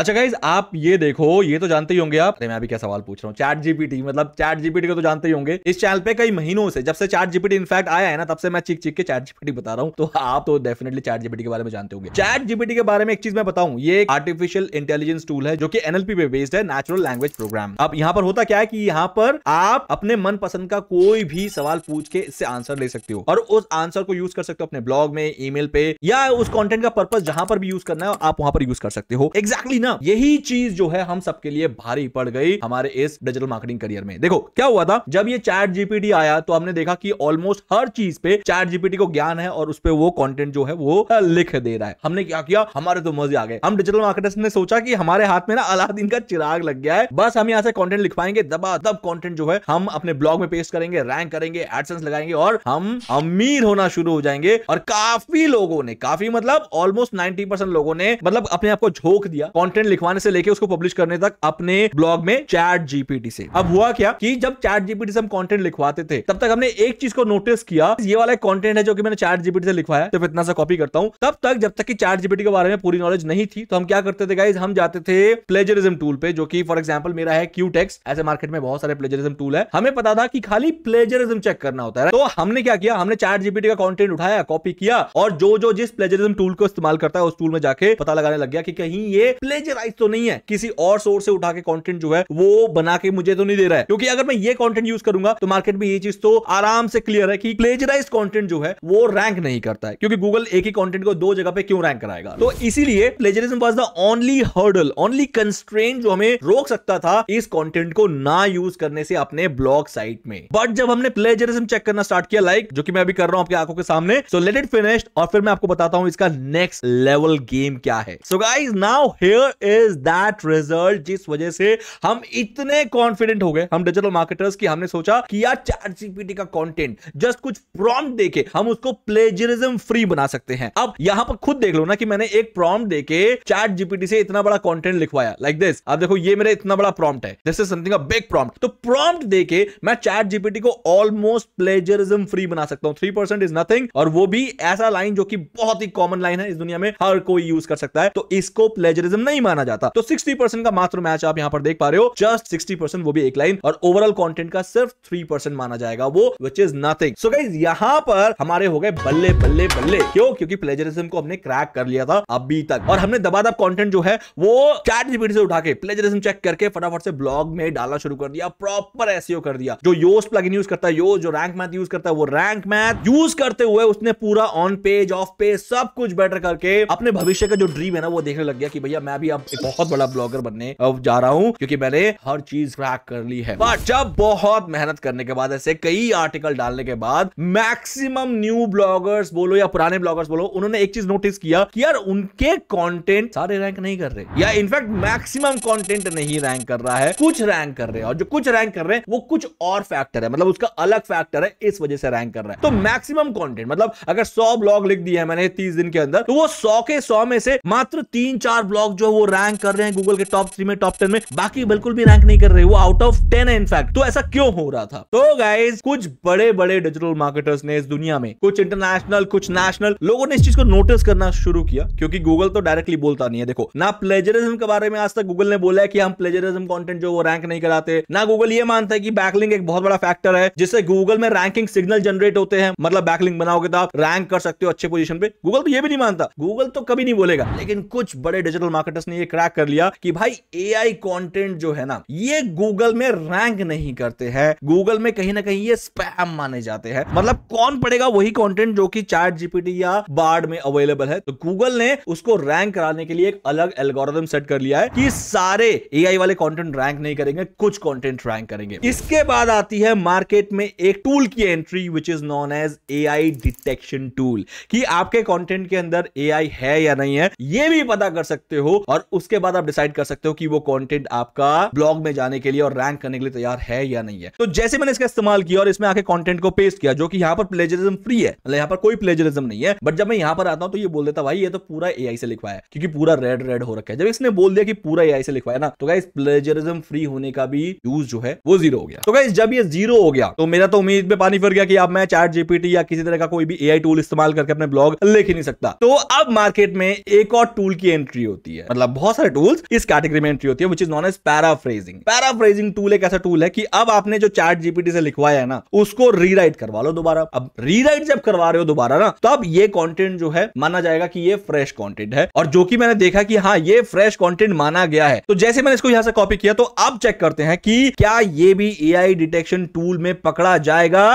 अच्छा गाइज आप ये देखो ये तो जानते ही होंगे आप अरे मैं अभी क्या सवाल पूछ रहा हूँ चैट जीपीटी मतलब चैट जीपीटी को तो जानते ही होंगे इस चैनल पे कई महीनों से जब से चैट जीपीटी इनफैक्ट आया है ना तब से मैं चीख चीख के चैट जीपीटी बता रहा हूँ तो आप तो डेफिनेटली चैट जीपीटी के बारे में जानते होंगे चैट जीपीटी के बारे में एक चीज मैं बताऊँ ये एक आर्टिफिशियल इंटेलिजेंस टूल है जो की एनएलपी पे बेस्ड है नेचुरल लैंग्वेज प्रोग्राम अब यहाँ पर होता क्या है की यहाँ पर आप अपने मन पसंद का कोई भी सवाल पूछ के इससे आंसर ले सकते हो और उस आंसर को यूज कर सकते हो अपने ब्लॉग में ई पे या उस कॉन्टेंट का पर्पज जहां पर भी यूज करना है आप वहां पर यूज कर सकते हो एक्जैक्टली ना ना यही चीज जो है हम सबके लिए भारी पड़ गई हमारे इस डिजिटल मार्केटिंग करियर में देखो क्या हुआ था जब ये चैट जीपीटी आया तो हमने देखा कि ऑलमोस्ट हर चीज पे चैट जीपीटी को ज्ञान है और उस पर वो कॉन्टेंट जो है वो लिख दे रहा है हमने क्या किया हमारे तो मजे आ गए हम डिजिटल मार्केटर्स ने सोचा कि हमारे हाथ में ना अलादीन का चिराग लग गया है बस हम यहाँ से कॉन्टेंट लिख पाएंगे दबा दब कॉन्टेंट जो है हम अपने ब्लॉग में पेस्ट करेंगे रैंक करेंगे एडसेंस लगाएंगे और हम अमीर होना शुरू हो जाएंगे और काफी लोगों ने काफी मतलब ऑलमोस्ट नाइनटी लोगों ने मतलब अपने आप को झोंक दिया कॉन्टेंट कंटेंट लिखवाने से लेके उसको पब्लिश करने तक अपने ब्लॉग में चैट जीपीटी से अब हुआ क्या कि जब चैट जीपीटी से हम कंटेंट लिखवाते थे तब तक हमने एक चीज को नोटिस किया ये वाला कंटेंट है जो कि मैंने चैट जीपीटी से लिखवाया तो इतना सा कॉपी करता हूं तब तक जब तक कि चैट जीपीटी के बारे में पूरी नॉलेज नहीं थी तो हम क्या करते थे गाइज हम जाते थे प्लेजरिज्म टूल पे जो कि फॉर एग्जाम्पल मेरा है क्यू टेक्स ऐसे मार्केट में बहुत सारे प्लेजरिज्म टूल है हमें पता था कि खाली प्लेजरिज्म चेक करना होता है तो हमने क्या किया हमने चैट जीपीटी का कॉन्टेंट उठाया कॉपी किया और जो जो जिस प्लेजरिज्म टूल को इस्तेमाल करता है उस टूल में जाके पता लगाने लग गया कि कहीं ये प्लेजराइज तो नहीं है किसी और सोर्स से उठा के कॉन्टेंट जो है वो बना के मुझे तो नहीं दे रहा है क्योंकि अगर मैं ये कॉन्टेंट यूज करूंगा तो मार्केट में ये चीज तो आराम से क्लियर है कि प्लेजराइज कॉन्टेंट जो है वो रैंक नहीं करता है क्योंकि गूगल एक ही कॉन्टेंट को दो जगह पे क्यों रैंक कराएगा तो इसीलिए plagiarism was the only hurdle only constraint जो हमें रोक सकता था इस कॉन्टेंट को ना यूज करने से अपने ब्लॉग साइट में बट जब हमने प्लेजरिज्म चेक करना स्टार्ट किया लाइक जो कि मैं अभी कर रहा हूं आपकी आंखों के सामने सो लेट इट फिनिश्ड और फिर मैं आपको बताता हूं इसका नेक्स्ट लेवल गेम क्या है so guys now here is that result जिस वजह से हम इतने कॉन्फिडेंट हो गए हम डिजिटल मार्केटर्स की हमने सोचा कि यार चैट जीपीटी का कंटेंट जस्ट कुछ प्रॉम्प्ट देके हम उसको प्लेजरिज्म फ्री बना सकते हैं अब यहां पर खुद देख लो ना कि मैंने एक प्रॉम्प्ट देके चैट जीपीटी से इतना बड़ा कंटेंट लिखवाया लाइक like दिस अब देखो ये मेरा इतना बड़ा प्रॉम्प्ट है this is something a big prompt तो प्रॉम्प्ट देके मैं चैट जीपीटी को ऑलमोस्ट प्लेजरिज्म फ्री बना सकता हूं परसेंट इज नथिंग और वो भी ऐसा लाइन जो कि बहुत ही कॉमन लाइन है इस दुनिया में हर कोई यूज कर सकता है तो इसको प्लेजरिज्म नहीं नहीं माना जाता तो सिक्सटी परसेंट का मात्र मैच आप यहाँ पर देख पा रहे हो जस्ट सिक्सटी परसेंट वो भी एक लाइन और ओवरऑल कॉन्टेंट का सिर्फ थ्री परसेंट माना जाएगा वो which is nothing so guys यहाँ पर हमारे हो गए बल्ले बल्ले बल्ले क्यों क्योंकि प्लेजरिज्म को हमने क्रैक कर लिया था अभी तक और हमने दबा दब कंटेंट जो है वो चैट जीपीटी से उठा के प्लेजरिज्म चेक करके फटाफट से ब्लॉग में डालना शुरू कर दिया प्रॉपर एसियो e कर दिया जो योज प्लग यूज करता है योस जो रैंक मैथ यूज करता है वो रैंक मैथ यूज करते हुए उसने पूरा ऑन पेज ऑफ पेज सब कुछ बेटर करके अपने भविष्य का जो ड्रीम है ना वो देखने लग गया कि भैया मैं भी भी अब एक बहुत बड़ा ब्लॉगर बनने अब जा रहा हूँ क्योंकि मैंने हर चीज क्रैक कर ली है बट जब बहुत मेहनत करने के बाद ऐसे कई आर्टिकल डालने के बाद मैक्सिमम न्यू ब्लॉगर्स बोलो या पुराने ब्लॉगर्स बोलो उन्होंने एक चीज नोटिस किया कि यार उनके कंटेंट सारे रैंक नहीं कर रहे या इनफैक्ट मैक्सिमम कंटेंट नहीं रैंक कर रहा है कुछ रैंक कर रहे हैं और जो कुछ रैंक कर रहे हैं वो कुछ और फैक्टर है मतलब उसका अलग फैक्टर है इस वजह से रैंक कर रहा है तो मैक्सिमम कॉन्टेंट मतलब अगर सौ ब्लॉग लिख दिया है मैंने तीस दिन के अंदर तो वो सौ के सौ में से मात्र तीन चार ब्लॉग जो है वो रैंक कर रहे हैं गूगल के टॉप थ्री में टॉप टेन में बाकी बिल्कुल भी रैंक नहीं कर रहे वो आउट ऑफ टेन है इनफैक्ट तो ऐसा क्यों हो रहा था तो गाइज कुछ बड़े बड़े डिजिटल मार्केटर्स ने इस दुनिया में कुछ इंटरनेशनल कुछ नेशनल लोगों ने इस चीज को नोटिस करना शुरू किया क्योंकि गूगल तो डायरेक्टली बोलता नहीं है देखो ना प्लेजरिज्म के बारे में आज तक गूगल ने बोला है कि हम प्लेजरिज्म कंटेंट जो वो रैंक नहीं कराते ना गूगल ये मानता है कि बैकलिंग एक बहुत बड़ा फैक्टर है जिससे गूगल में रैंकिंग सिग्नल जनरेट होते हैं मतलब बैकलिंग बनाओगे तो आप रैंक कर सकते हो अच्छे पोजिशन पे गूगल तो ये भी नहीं मानता गूगल तो कभी नहीं बोलेगा लेकिन कुछ बड़े डिजिटल मार्केटर्स ने ये क्रैक कर लिया कि भाई एआई कंटेंट जो है ना ये गूगल में रैंक नहीं करते हैं गूगल में कहीं ना कहीं ये स्पैम माने जाते हैं मतलब कौन पड़ेगा वही कंटेंट जो कि चैट जीपीटी या बार्ड में अवेलेबल है तो गूगल ने उसको रैंक कराने के लिए एक अलग एल्गोरिदम सेट कर लिया है कि सारे एआई वाले कंटेंट रैंक नहीं करेंगे कुछ कंटेंट रैंक करेंगे इसके बाद आती है मार्केट में एक टूल की entry which is known as AI detection tool कि आपके कंटेंट के अंदर एआई है या नहीं है ये भी पता कर सकते हो और और उसके बाद आप डिसाइड कर सकते हो कि वो कंटेंट आपका ब्लॉग में जाने के लिए और रैंक करने के लिए तैयार है या नहीं है तो जैसे मैंने इसका इस्तेमाल किया और इसमें आके कंटेंट को पेस्ट किया जो कि यहाँ पर प्लेजरिज्म फ्री है मतलब यहाँ पर कोई प्लेजरिज्म नहीं है बट जब मैं यहाँ पर आता हूँ तो ये बोल देता भाई ये तो पूरा ए से लिखवा है क्योंकि पूरा रेड रेड हो रखा है जब इसने बोल दिया कि पूरा ए से लिखवा है ना तो क्या प्लेजरिज्म फ्री होने का भी यूज जो है वो जीरो हो गया तो क्या जब ये जीरो हो गया तो मेरा तो उम्मीद में पानी फिर गया कि अब मैं चैट जीपीटी या किसी तरह का कोई भी ए टूल इस्तेमाल करके अपने ब्लॉग लिख ही नहीं सकता तो अब मार्केट में एक और टूल की एंट्री होती है मतलब बहुत सारे टूल्स इस कैटेगरी में एंट्री होती है which is known as paraphrasing paraphrasing tool एक ऐसा टूल है कि अब आपने जो चैट जीपीटी से लिखवाया है ना उसको रीराइट करवा लो दोबारा अब रीराइट जब करवा रहे हो दोबारा ना तो अब ये कॉन्टेंट जो है माना जाएगा कि ये फ्रेश कॉन्टेंट है और जो कि मैंने देखा कि हाँ ये फ्रेश कॉन्टेंट माना गया है तो जैसे मैंने इसको यहां से कॉपी किया तो अब चेक करते हैं कि क्या ये भी ए डिटेक्शन टूल में पकड़ा जाएगा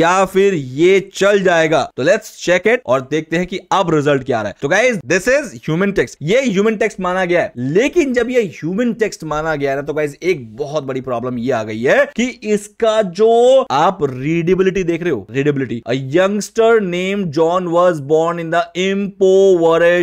या फिर ये चल जाएगा तो लेट्स चेक इट और देखते हैं कि अब रिजल्ट क्या आ रहा है तो guys this is human text ये ह्यूमन टेक्स्ट माना गया है लेकिन जब ये ह्यूमन टेक्स्ट माना गया ना तो गाइज एक बहुत बड़ी प्रॉब्लम ये आ गई है कि इसका जो आप रीडेबिलिटी देख रहे हो readability youngster name John was born in the इम्पो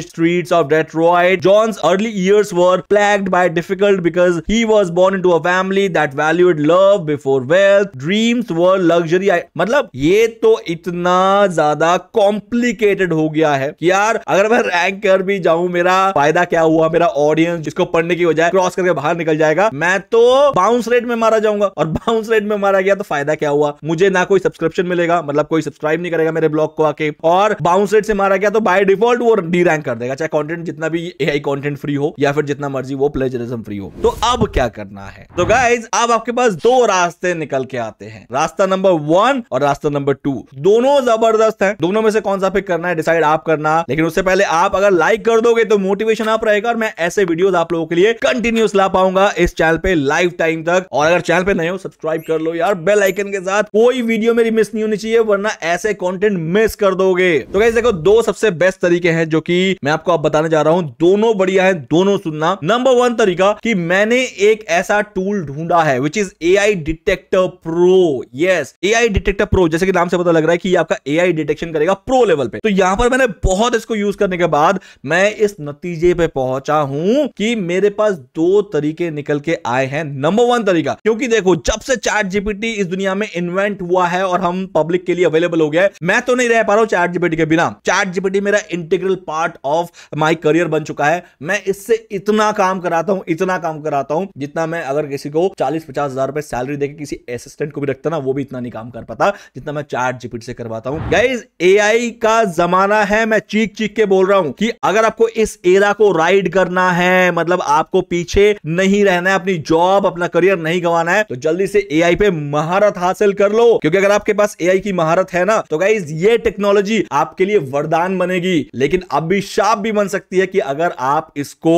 street of Detroit John's early years were plagued by difficult because he was born into a family that valued love before wealth dreams were luxury मतलब ये तो इतना ज्यादा complicated हो गया है कि यार अगर मैं रैंक कर भी जाऊं मेरा फायदा क्या हुआ मेरा ऑडियंस जिसको पढ़ने की वजह क्रॉस करके बाहर निकल जाएगा मैं तो बाउंस रेट में मारा जाऊंगा और बाउंस रेट में मारा गया तो फायदा क्या हुआ मुझे ना कोई सब्सक्रिप्शन मिलेगा मतलब कोई सब्सक्राइब नहीं करेगा मेरे ब्लॉग को आके और बाउंस रेट से मारा गया तो बाय डिफॉल्ट वो डी रैंक कर देगा चाहे कॉन्टेंट जितना भी ए कंटेंट फ्री हो या फिर जितना मर्जी वो प्लेजरिज्म फ्री हो तो अब क्या करना है तो गाइज अब आपके पास दो रास्ते निकल के आते हैं रास्ता नंबर वन और रास्ता नंबर टू दोनों जबरदस्त है दोनों में से कौन सा पिक करना है डिसाइड आप करना लेकिन उससे पहले आप अगर लाइक कर दोगे तो मोटिवेशन आप रहेगा और मैं मैं ऐसे वीडियोस आप लोगों के लिए कंटिन्यूस ला पाऊंगा इस चैनल पे लाइफ टाइम तक और अगर चैनल पे नए हो सब्सक्राइब कर लो यार बेल आइकन के साथ कोई वीडियो मेरी मिस नहीं होनी चाहिए वरना ऐसे कॉन्टेंट मिस कर दोगे तो कैसे देखो दो सबसे बेस्ट तरीके हैं जो की मैं आपको आप बताने जा रहा हूँ दोनों बढ़िया है दोनों सुनना नंबर वन तरीका की मैंने एक ऐसा टूल ढूंढा है which is AI detector pro yes AI detector pro जैसे कि नाम से पता लग रहा है कि आपका ए डिटेक्शन करेगा प्रो लेवल पे तो यहां पर मैंने बहुत इसको यूज करने के बाद मैं इस नतीजे पे पहुंचा रहा हूं कि मेरे पास दो तरीके निकल के आए हैं नंबर वन तरीका क्योंकि देखो जब से चैट जीपीटी इस दुनिया में इन्वेंट हुआ है और हम पब्लिक के लिए अवेलेबल हो गया है मैं तो नहीं रह पा रहा हूं चैट जीपीटी के बिना चैट जीपीटी मेरा integral part of my career बन चुका है मैं इससे इतना काम कराता हूं इतना काम कराता हूं जितना मैं अगर किसी को चालीस पचास हजार रुपए सैलरी देकर किसी असिस्टेंट को भी रखता ना वो भी इतना नहीं काम कर पाता जितना मैं चैट जीपीटी से करवाता हूं गाइज एआई का जमाना है मैं चीख चीख के बोल रहा हूं कि अगर आपको इस एरा को राइड कर करना है मतलब आपको पीछे नहीं रहना है अपनी जॉब अपना करियर नहीं गवाना है तो जल्दी से एआई पे महारत हासिल कर लो क्योंकि अगर आपके पास एआई की महारत है ना तो गाइज ये टेक्नोलॉजी आपके लिए वरदान बनेगी लेकिन अभिशाप भी बन सकती है कि अगर आप इसको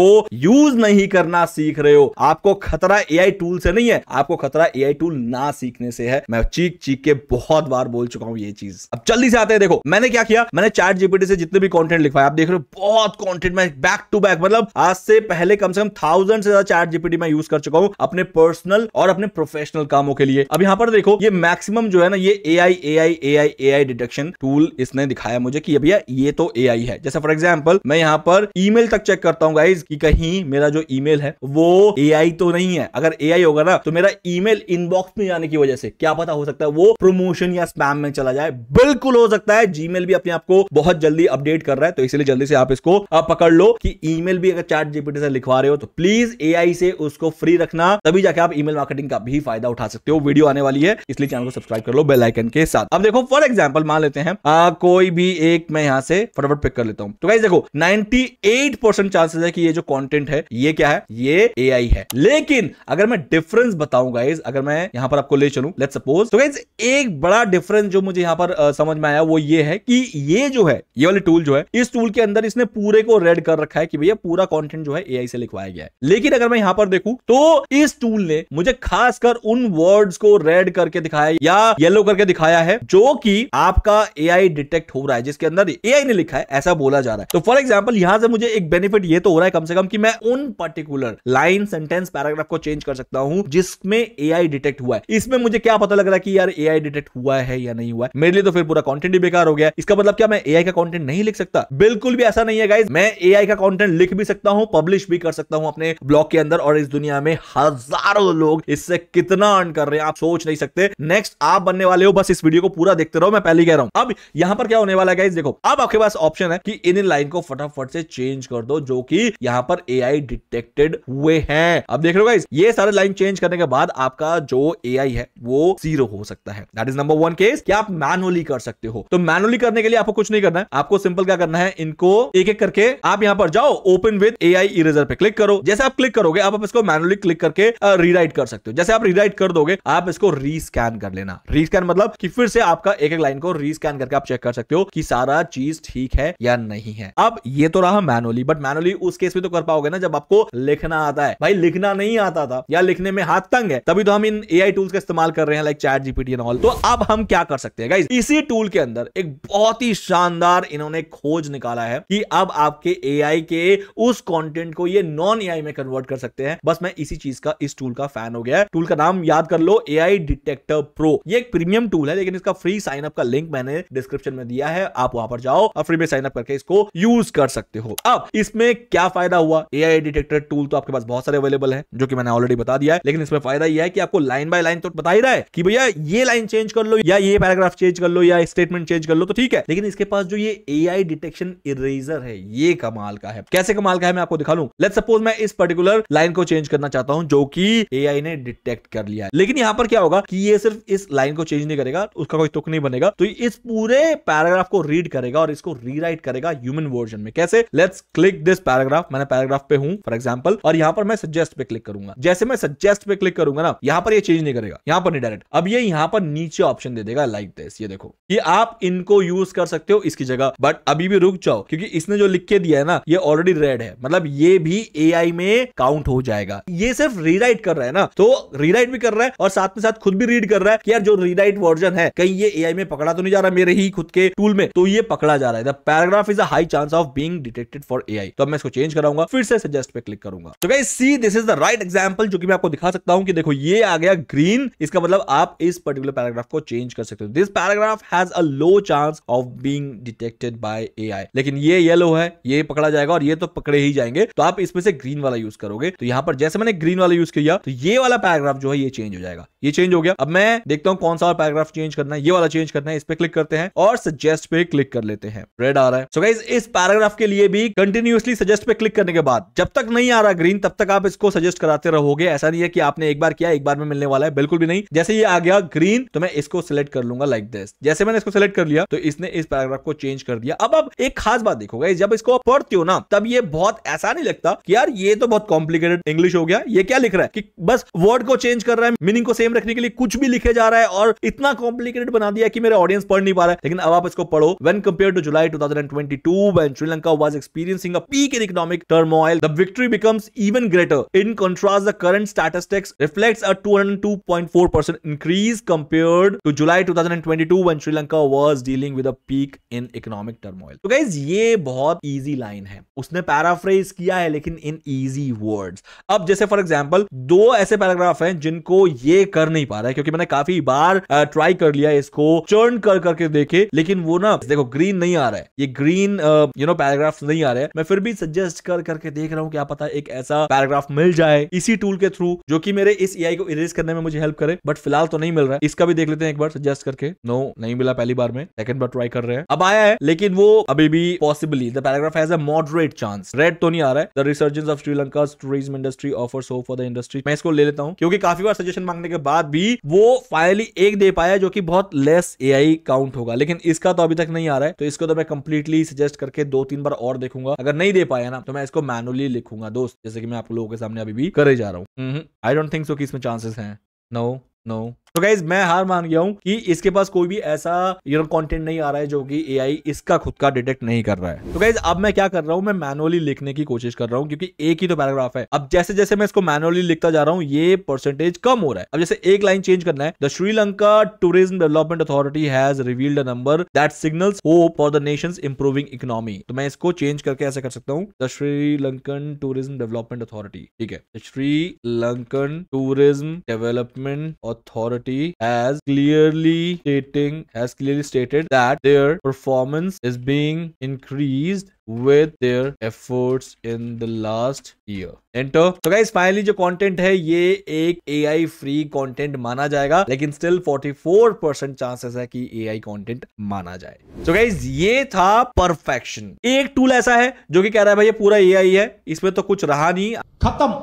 यूज नहीं करना सीख रहे हो आपको खतरा एआई टूल से नहीं है आपको खतरा एआई टूल ना सीखने से है मैं चीख चीख के बहुत बार बोल चुका हूं ये चीज अब जल्दी से आते हैं देखो मैंने क्या किया मैंने चैट जीपीटी से जितने भी कंटेंट लिखवाया आप देख रहे हो बहुत कंटेंट मैं बैक टू बैक मतलब आज से पहले कम से कम थाउजेंड से ज्यादा चैट जीपीटी मैं यूज कर चुका हूँ अपने पर्सनल और अपने प्रोफेशनल कामों के लिए अब यहाँ पर देखो ये मैक्सिमम जो है ना ये ए आई ए आई ए आई ए आई डिटेक्शन टूल इसने दिखाया मुझे कि भैया ये तो ए आई है जैसे फॉर एग्जाम्पल मैं यहाँ पर मेल तक चेक करता हूँ गाइज की कहीं मेरा जो मेल है वो ए आई तो नहीं है अगर ए आई होगा ना तो मेरा मेल इनबॉक्स में जाने की वजह से क्या पता हो सकता है वो प्रमोशन या स्पैम में चला जाए बिल्कुल हो सकता है जीमेल भी अपने आप को बहुत जल्दी अपडेट कर रहा है तो इसलिए जल्दी से आप इसको पकड़ लो कि ईमेल भी अगर चैट जीपीटी से लिखवा रहे हो तो प्लीज ए से उसको फ्री रखना तभी जाके आप ईमेल मार्केटिंग का भी फायदा उठा सकते हो वीडियो आने वाली है इसलिए चैनल को सब्सक्राइब कर लो बेलाइकन के साथ अब देखो फॉर एग्जाम्पल मान लेते हैं आ, कोई भी एक मैं यहाँ से फटाफट पिक कर लेता हूँ तो कहीं देखो नाइनटी एट परसेंट चांसेस है कि ये जो कंटेंट है ये क्या है ये ए है लेकिन अगर मैं डिफरेंस बताऊं गाइज अगर मैं यहाँ पर आपको ले चलू लेट सपोज तो गाइज एक बड़ा डिफरेंस जो मुझे यहाँ पर आ, समझ में आया वो ये है कि ये जो है ये वाली टूल जो है इस टूल के अंदर इसने पूरे को रेड कर रखा है कि भैया पूरा कॉन्टेंट जो है ए से लिखवाया गया है लेकिन अगर मैं यहाँ पर देखू तो इस टूल ने मुझे खासकर उन वर्ड्स को रेड करके दिखाया या येलो करके दिखाया है जो कि आपका ए डिटेक्ट हो रहा है जिसके अंदर ए ने लिखा है ऐसा बोला जा रहा है तो फॉर एग्जाम्पल यहां से मुझे एक बेनिफिट ये तो हो रहा है कम से कम कि मैं उन पर्टिकुलर लाइन सेंटेंस पैराग्राफ को चेंज कर सकता हूं जिसमें ए डिटेक्ट हुआ है इसमें मुझे क्या पता लग रहा है कि यार ए डिटेक्ट हुआ है या नहीं हुआ है मेरे लिए तो फिर पूरा कॉन्टेंट ही बेकार हो गया इसका मतलब क्या मैं ए का कॉन्टेंट नहीं लिख सकता बिल्कुल भी ऐसा नहीं है गाइज मैं ए का कॉन्टेंट लिख भी सकता सकता हूं पब्लिश भी कर सकता हूं अपने ब्लॉग के अंदर और इस दुनिया में हजारों लोग इससे कितना अर्न कर रहे हैं आप सोच नहीं सकते नेक्स्ट आप बनने वाले हो बस इस वीडियो को पूरा देखते रहो मैं पहले कह रहा हूं अब यहां पर क्या होने वाला है देखो अब आपके पास ऑप्शन है कि इन लाइन को फटाफट से चेंज कर दो जो कि यहां पर ए डिटेक्टेड हुए हैं अब देख रहे हो ये सारे लाइन चेंज करने के बाद आपका जो ए है वो जीरो हो सकता है that is number one case कि आप मैनुअली कर सकते हो तो मैनुअली करने के लिए आपको कुछ नहीं करना है आपको सिंपल क्या करना है इनको एक एक करके आप यहाँ पर जाओ open with with A I eraser पे क्लिक करो जैसे आप क्लिक करोगे आप, इसको मैनुअली क्लिक करके रीराइट कर सकते हो जैसे आप रीराइट कर दोगे आप इसको रीस्कैन कर लेना रीस्कैन मतलब कि फिर से आपका एक एक लाइन को रीस्कैन करके आप चेक कर सकते हो कि सारा चीज ठीक है या नहीं है अब ये तो रहा मैनुअली बट मैनुअली उस केस में तो कर पाओगे ना जब आपको लिखना आता है भाई लिखना नहीं आता था या लिखने में हाथ तंग है तभी तो हम इन ए आई टूल्स का इस्तेमाल कर रहे हैं like chat GPT and all तो अब हम क्या कर सकते हैं इसी टूल के अंदर एक बहुत ही शानदार इन्होंने खोज निकाला है कि अब आपके एआई के उस उस कंटेंट को ये नॉन एआई में कन्वर्ट कर सकते हैं बस मैं इसी चीज का इस टूल का फैन हो गया टूल का नाम याद कर लो एआई डिटेक्टर प्रो ये एक प्रीमियम टूल है लेकिन इसका फ्री साइन अप का लिंक मैंने डिस्क्रिप्शन में दिया है आप वहां पर जाओ और फ्री में साइन अप करके इसको यूज कर सकते हो अब इसमें क्या फायदा हुआ एआई डिटेक्टर टूल तो आपके पास बहुत सारे अवेलेबल है जो कि मैंने ऑलरेडी बता दिया है लेकिन इसमें फायदा यह है कि आपको लाइन बाय लाइन तो बता ही रहा है कि भैया ये लाइन चेंज कर लो या ये पैराग्राफ चेंज कर लो या स्टेटमेंट चेंज कर लो तो ठीक है लेकिन इसके पास जो ये एआई डिटेक्शन इरेजर है ये कमाल का है कैसे कमाल का है मैं आपको दिखा लू लेट सपोज मैं इस पर्टिकुलर लाइन को चेंज करना चाहता हूँ जो कि ए ने डिटेक्ट कर लिया है लेकिन यहाँ पर क्या होगा कि ये सिर्फ इस लाइन को चेंज नहीं करेगा उसका कोई तुक नहीं बनेगा तो इस पूरे पैराग्राफ को रीड करेगा और इसको रीराइट करेगा ह्यूमन वर्जन में कैसे लेट्स क्लिक दिस पैराग्राफ मैंने पैराग्राफ पे हूँ फॉर एग्जाम्पल और यहाँ पर मैं सजेस्ट पे क्लिक करूंगा जैसे मैं सजेस्ट पे क्लिक करूंगा ना यहाँ पर ये चेंज नहीं करेगा यहाँ पर नहीं डायरेक्ट अब ये यहाँ पर नीचे ऑप्शन दे देगा लाइक दिस ये देखो ये आप इनको यूज कर सकते हो इसकी जगह बट अभी भी रुक जाओ क्योंकि इसने जो लिख के दिया है ना ये ऑलरेडी रेड है मतलब ये भी ए में काउंट हो जाएगा ये सिर्फ रीराइट कर रहा है ना तो रीराइट भी कर रहा है और साथ में साथ खुद भी रीड कर रहा है कि यार जो रीराइट वर्जन है कहीं ये ए में पकड़ा तो नहीं जा रहा मेरे ही खुद के टूल में तो ये पकड़ा जा रहा है paragraph is a high chance of being detected for AI तो अब मैं इसको चेंज कराऊंगा फिर से सजेस्ट पे क्लिक करूंगा तो guys see this is the right example जो कि मैं आपको दिखा सकता हूं कि देखो ये आ गया ग्रीन इसका मतलब आप इस पर्टिकुलर पैराग्राफ को चेंज कर सकते हो this paragraph has a low chance of being detected by AI लेकिन ये येलो है ये पकड़ा जाएगा और ये तो पकड़े ही ही जाएंगे तो आप इसमें से ग्रीन वाला यूज करोगे तो यहाँ पर जैसे मैंने ग्रीन वाला यूज किया तो ये वाला पैराग्राफ जो है ये चेंज हो जाएगा ये चेंज हो गया अब मैं देखता हूँ कौन सा पैराग्राफ चेंज करना है ये वाला चेंज करना है इस पे क्लिक करते हैं और सजेस्ट पे क्लिक कर लेते हैं रेड आ रहा है सो गाइज इस पैराग्राफ के लिए भी कंटिन्यूसली सजेस्ट पे क्लिक करने के बाद जब तक नहीं आ रहा ग्रीन तब तक आप इसको सजेस्ट कराते रहोगे ऐसा नहीं है कि आपने एक बार किया एक बार में मिलने वाला है बिल्कुल भी नहीं जैसे ये आ गया ग्रीन तो मैं इसको सिलेक्ट कर लूंगा लाइक दिस जैसे मैंने इसको सिलेक्ट कर लिया तो इसने इस पैराग्राफ को चेंज कर दिया अब अब एक खास बात देखोगे जब इसको पढ़ते हो ना तब ये बहुत ऐसा नहीं लगता कि यार ये तो बहुत कॉम्प्लिकेटेड इंग्लिश हो गया ये क्या लिख रहा है कि बस वर्ड को चेंज कर रहा है मीनिंग को सेम रखने के लिए कुछ भी लिखे जा रहा है और इतना कॉम्प्लिकेटेड बना दिया कि मेरे ऑडियंस पढ़ नहीं पा रहा है लेकिन अब आप इसको पढ़ो when compare to July two thousand twenty two Sri Lanka was experiencing peak in economic turmoil the victory becomes even greater in contrast the current statistics reflects a 202.4 percent increase compare to July 2022 when Sri Lanka was dealing with peak in economic turmoil तो guys ये बहुत easy line है उसने paraphrase paraphrase किया है लेकिन इन easy words अब जैसे फॉर एग्जाम्पल दो ऐसे पैराग्राफ हैं जिनको ये कर नहीं पा रहा है क्योंकि मैंने काफी बार ट्राई कर लिया इसको चर्न कर करके देखे लेकिन वो ना देखो ग्रीन नहीं आ रहा है ये ग्रीन यू नो पैराग्राफ नहीं आ रहे मैं फिर भी सजेस्ट कर करके देख रहा हूँ क्या पता एक ऐसा पैराग्राफ मिल जाए इसी टूल के थ्रू जो कि मेरे इस ए को इरेज करने में मुझे हेल्प करे बट फिलहाल तो नहीं मिल रहा है इसका भी देख लेते हैं एक बार सजेस्ट करके नो नहीं मिला पहली बार में सेकंड बार ट्राई कर रहे हैं अब आया है लेकिन वो अभी भी possibly the paragraph has a moderate chance red तो नहीं आ रहा है the resurgence of Sri Lanka tourism industry offer so for the industry मैं इसको ले लेता हूँ क्योंकि काफी बार सजेशन मांगने के बाद भी वो फाइनली एक दे पाया जो कि बहुत लेस ए काउंट होगा लेकिन इसका तो अभी तक नहीं आ रहा है तो इसको तो मैं कंप्लीटली सजेस्ट करके दो तीन बार और देखूंगा अगर नहीं दे पाया ना तो मैं इसको मैनुअली लिखूंगा दोस्त जैसे कि मैं आप लोगों के सामने अभी भी करे जा रहा हूँ आई डोंट थिंक सो कि इसमें चांसेस हैं नो नो तो गाइज मैं हार मान गया हूँ कि इसके पास कोई भी ऐसा यू नो कंटेंट नहीं आ रहा है जो कि ए इसका खुद का डिटेक्ट नहीं कर रहा है तो गाइज अब मैं क्या कर रहा हूँ मैं मैनुअली लिखने की कोशिश कर रहा हूँ क्योंकि एक ही तो पैराग्राफ है अब जैसे जैसे मैं इसको मैनुअली लिखता जा रहा हूँ ये परसेंटेज कम हो रहा है अब जैसे एक लाइन चेंज करना है the Sri Lanka tourism development authority has revealed number that signals hope for the nation improving economy तो मैं इसको चेंज करके ऐसा कर सकता हूँ the Sri Lankan tourism development authority ठीक है Sri Lankan tourism development authority authority as clearly stating as clearly stated that their performance is being increased with their efforts in the last year. Enter. So guys finally jo content hai ye ek AI free content mana jayega lekin still 44% chances hai ki AI content mana jaye so guys ye tha perfection ek tool aisa hai jo ki keh raha hai bhai ye pura AI hai isme to kuch raha nahi khatam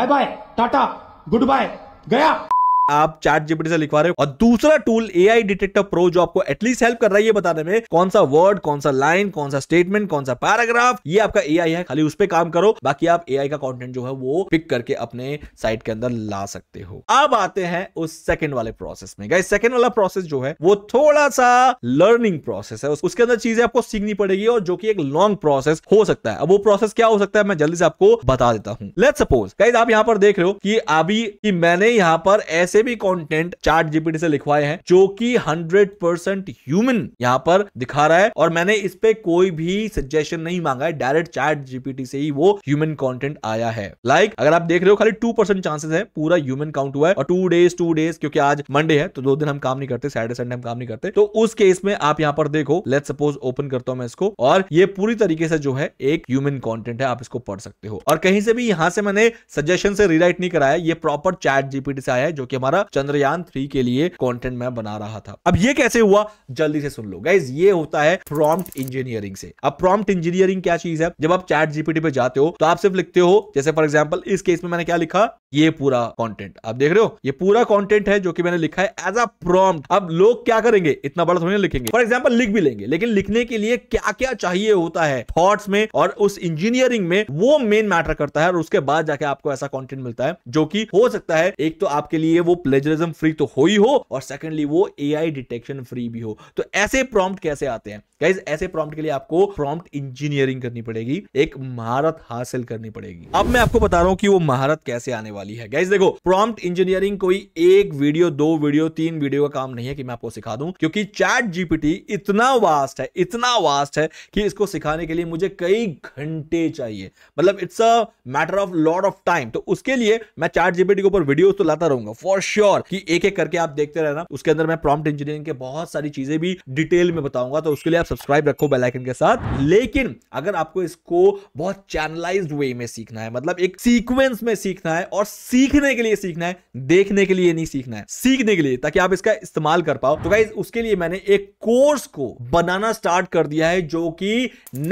bye bye tata goodbye gaya आप chat GPT से लिखवा रहे हो और दूसरा tool A I detector pro जो आपको at least help कर रहा है ये बताने में कौन सा वर्ड कौन सा लाइन कौन सा स्टेटमेंट कौन सा पैराग्राफ ये आपका ए आई है खाली उस पर काम करो बाकी आप ए आई का कॉन्टेंट जो है वो पिक करके अपने साइट के अंदर ला सकते हो अब आते हैं उस सेकेंड वाले प्रोसेस में गाइस सेकेंड वाला प्रोसेस जो है वो थोड़ा सा लर्निंग प्रोसेस है उसके अंदर चीजें आपको सीखनी पड़ेगी और जो की एक लॉन्ग प्रोसेस हो सकता है अब वो प्रोसेस क्या हो सकता है मैं जल्दी से आपको बता देता हूँ लेट सपोज गाइज आप यहाँ पर देख रहे हो कि अभी मैंने यहाँ पर ऐसे ऐसे भी कॉन्टेंट चार्ट जीपीटी से लिखवाए हैं जो कि हंड्रेड परसेंट ह्यूमन यहाँ पर दिखा रहा है और मैंने इस पे कोई भी सजेशन नहीं मांगा है डायरेक्ट चार्ट जीपीटी से ही वो ह्यूमन कॉन्टेंट आया है लाइक like, अगर आप देख रहे हो खाली टू परसेंट चांसेस है पूरा ह्यूमन काउंट हुआ है और टू डेज टू डेज क्योंकि आज मंडे है तो दो दिन हम काम नहीं करते सैटरडे संडे हम काम नहीं करते तो उस केस में आप यहाँ पर देखो लेट सपोज ओपन करता हूं मैं इसको और ये पूरी तरीके से जो है एक ह्यूमन कॉन्टेंट है आप इसको पढ़ सकते हो और कहीं से भी यहाँ से मैंने सजेशन से रिराइट नहीं कराया ये प्रॉपर चैट जीपीटी से आया है जो कि हमारा चंद्रयान थ्री के लिए कॉन्टेंट मैं बना रहा था अब ये कैसे हुआ जल्दी से सुन लो गाइज ये होता है प्रॉम्प्ट इंजीनियरिंग से अब प्रॉम्प्ट इंजीनियरिंग क्या चीज है जब आप चैट जीपीटी पे जाते हो तो आप सिर्फ लिखते हो जैसे फॉर एग्जाम्पल इस केस में मैंने क्या लिखा ये पूरा कंटेंट आप देख रहे हो ये पूरा कंटेंट है जो कि मैंने लिखा है एज अ प्रॉम्प्ट अब लोग क्या करेंगे इतना बड़ा थोड़ी लिखेंगे फॉर एग्जाम्पल लिख भी लेंगे लेकिन लिखने के लिए क्या क्या चाहिए होता है थॉट्स में और उस इंजीनियरिंग में वो मेन मैटर करता है और उसके बाद जाके आपको ऐसा कॉन्टेंट मिलता है जो की हो सकता है एक तो आपके लिए वो प्लेजरिज्म फ्री तो हो ही हो और सेकेंडली वो एआई डिटेक्शन फ्री भी हो तो ऐसे प्रॉम्प्ट कैसे आते हैं गाइज ऐसे प्रॉम्प्ट के लिए आपको प्रॉम्प्ट इंजीनियरिंग करनी पड़ेगी एक महारत हासिल करनी पड़ेगी अब मैं आपको बता रहा हूं कि वो महारत कैसे आने वाली है गाइज देखो प्रॉम्प्ट इंजीनियरिंग कोई एक वीडियो दो वीडियो तीन वीडियो का काम नहीं है कि मैं आपको सिखा दूं क्योंकि चैट जीपीटी इतना वास्ट है इतना वास्ट है कि इसको सिखाने के लिए मुझे कई घंटे चाहिए मतलब it's a matter of lot of time तो उसके लिए मैं चैट जीपीटी के ऊपर वीडियो तो लाता रहूंगा फॉर श्योर sure कि एक एक करके आप देखते रहना उसके अंदर मैं प्रॉम्प्ट इंजीनियरिंग के बहुत सारी चीजें भी डिटेल में बताऊंगा तो उसके लिए आप सब्सक्राइब रखो बेलाइकन के साथ लेकिन अगर आपको इसको बहुत चैनलाइज वे में सीखना है मतलब एक सीक्वेंस में सीखना है और सीखने के लिए सीखना है देखने के लिए नहीं सीखना है सीखने के लिए ताकि आप इसका इस्तेमाल कर पाओ तो गाइज उसके लिए मैंने एक कोर्स को बनाना स्टार्ट कर दिया है जो कि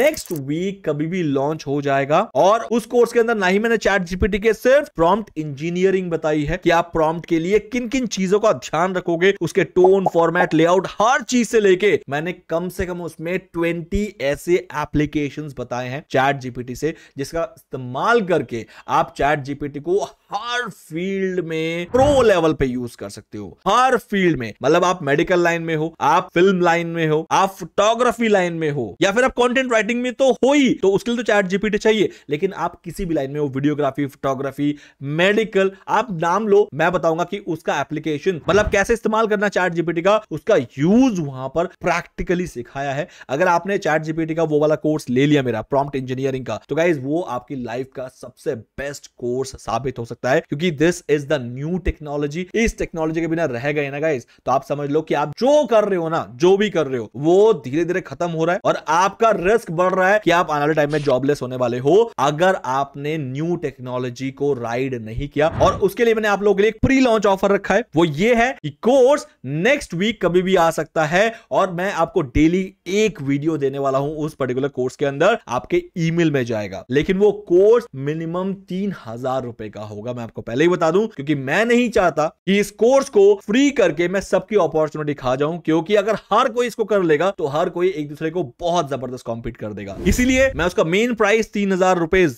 नेक्स्ट वीक कभी भी लॉन्च हो जाएगा और उस कोर्स के अंदर ना ही मैंने चैट जीपीटी के सिर्फ प्रॉम्प्ट इंजीनियरिंग बताई है कि आप प्रॉम्प्ट के लिए किन किन चीजों का ध्यान रखोगे उसके टोन फॉर्मेट लेआउट हर चीज से लेके मैंने कम से कम उसमें ट्वेंटी ऐसे एप्लीकेशन बताए हैं चैट जीपीटी से जिसका इस्तेमाल करके आप चैट जीपीटी को हर फील्ड में प्रो लेवल पे यूज कर सकते हो हर फील्ड में मतलब आप मेडिकल लाइन में हो आप फिल्म लाइन में हो आप फोटोग्राफी लाइन में हो या फिर आप कंटेंट राइटिंग में तो हो ही तो उसके लिए तो चैट जीपीटी चाहिए लेकिन आप किसी भी लाइन में हो वीडियोग्राफी फोटोग्राफी मेडिकल आप नाम लो मैं बताऊंगा कि उसका एप्लीकेशन मतलब कैसे इस्तेमाल करना चैट जीपीटी का उसका यूज वहां पर प्रैक्टिकली सिखाया है अगर आपने चैट जीपीटी का वो वाला कोर्स ले लिया मेरा प्रॉम्प्ट इंजीनियरिंग का तो गाइज वो आपकी लाइफ का सबसे बेस्ट कोर्स साबित हो सकता सकता है क्योंकि this is the new technology इस टेक्नोलॉजी के बिना रह गए ना गाइज तो आप समझ लो कि आप जो कर रहे हो ना जो भी कर रहे हो वो धीरे धीरे खत्म हो रहा है और आपका रिस्क बढ़ रहा है कि आप आने वाले टाइम में जॉबलेस होने वाले हो अगर आपने न्यू टेक्नोलॉजी को राइड नहीं किया और उसके लिए मैंने आप लोगों के लिए प्री लॉन्च ऑफर रखा है वो ये है कि कोर्स नेक्स्ट वीक कभी भी आ सकता है और मैं आपको डेली एक वीडियो देने वाला हूं उस पर्टिकुलर कोर्स के अंदर आपके ईमेल में जाएगा लेकिन वो कोर्स मिनिमम तीन हजार रुपए का होगा होगा मैं आपको पहले ही बता दूं क्योंकि मैं नहीं चाहता कि इस कोर्स को फ्री करके मैं सबकी अपॉर्चुनिटी खा जाऊं क्योंकि अगर हर कोई इसको कर लेगा तो हर कोई एक दूसरे को बहुत जबरदस्त कॉम्पीट कर देगा इसीलिए मैं उसका मेन प्राइस तीन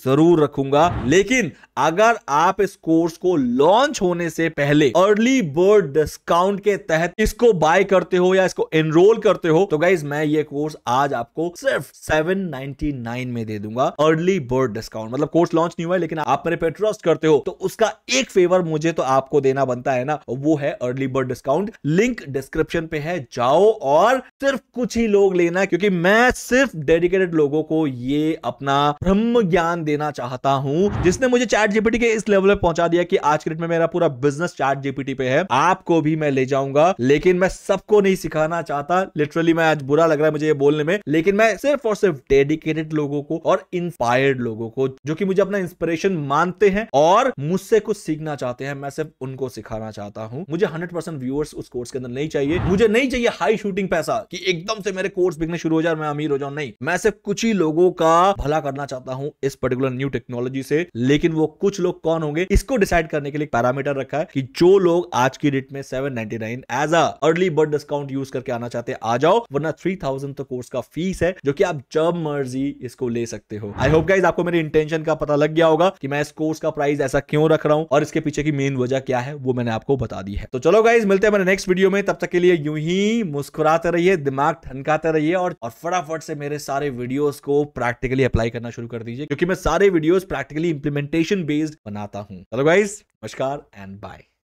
जरूर रखूंगा लेकिन अगर आप इस कोर्स को लॉन्च होने से पहले अर्ली बर्ड डिस्काउंट के तहत इसको बाय करते हो या इसको एनरोल करते हो तो गाइज मैं ये कोर्स आज आपको सिर्फ 799 में दे दूंगा अर्ली बर्ड डिस्काउंट मतलब कोर्स लॉन्च नहीं हुआ है लेकिन आप मेरे पे ट्रस्ट करते हो तो उसका एक फेवर मुझे तो आपको देना बनता है ना वो है early bird discount link description पे है जाओ और सिर्फ कुछ ही लोग लेना क्योंकि मैं सिर्फ डेडिकेटेड लोगों को ये अपना ब्रह्म ज्ञान देना चाहता हूं जिसने मुझे चैट जीपीटी के इस लेवल पे पहुंचा दिया कि आज के डेट में मेरा पूरा बिजनेस चैट जीपीटी पे है आपको भी मैं ले जाऊंगा लेकिन मैं सबको नहीं सिखाना चाहता लिटरली मैं आज बुरा लग रहा है मुझे ये बोलने में लेकिन मैं सिर्फ और सिर्फ डेडिकेटेड लोगों को और इंस्पायर्ड लोगों को जो कि मुझे अपना इंस्पिरेशन मानते हैं और मुझसे कुछ सीखना चाहते हैं मैं सिर्फ उनको सिखाना चाहता हूँ मुझे हंड्रेड परसेंट व्यूअर्स उस कोर्स के अंदर नहीं चाहिए मुझे नहीं चाहिए हाई शूटिंग पैसा कि एकदम से मेरे कोर्स बिकने शुरू हो जाए मैं अमीर हो जाऊं नहीं मैं सिर्फ कुछ ही लोगों का भला करना चाहता हूँ इस पर्टिकुलर न्यू टेक्नोलॉजी से लेकिन वो कुछ लोग कौन होंगे इसको डिसाइड करने के लिए पैरामीटर रखा है कि जो लोग आज की डेट में seven as a early bird discount use करके आना चाहते हैं आ जाओ वरना थ्री तो कोर्स का फीस है जो कि आप जब मर्जी इसको ले सकते हो आई होप गाइज आपको मेरी इंटेंशन का पता लग गया होगा कि मैं इस कोर्स का प्राइस ऐसा क्यों रख रहा हूँ और इसके पीछे की मेन वजह क्या है वो मैंने आपको बता दी है तो चलो गाइज मिलते हैं मेरे नेक्स्ट वीडियो में तब तक के लिए यूं ही मुस्कुराते रहिए दिमाग ठनकाते रहिए और, और फटाफट से मेरे सारे वीडियोस को प्रैक्टिकली अप्लाई करना शुरू कर दीजिए क्योंकि मैं सारे वीडियोस प्रैक्टिकली इंप्लीमेंटेशन बेस्ड बनाता हूँ चलो गाइज नमस्कार एंड बाय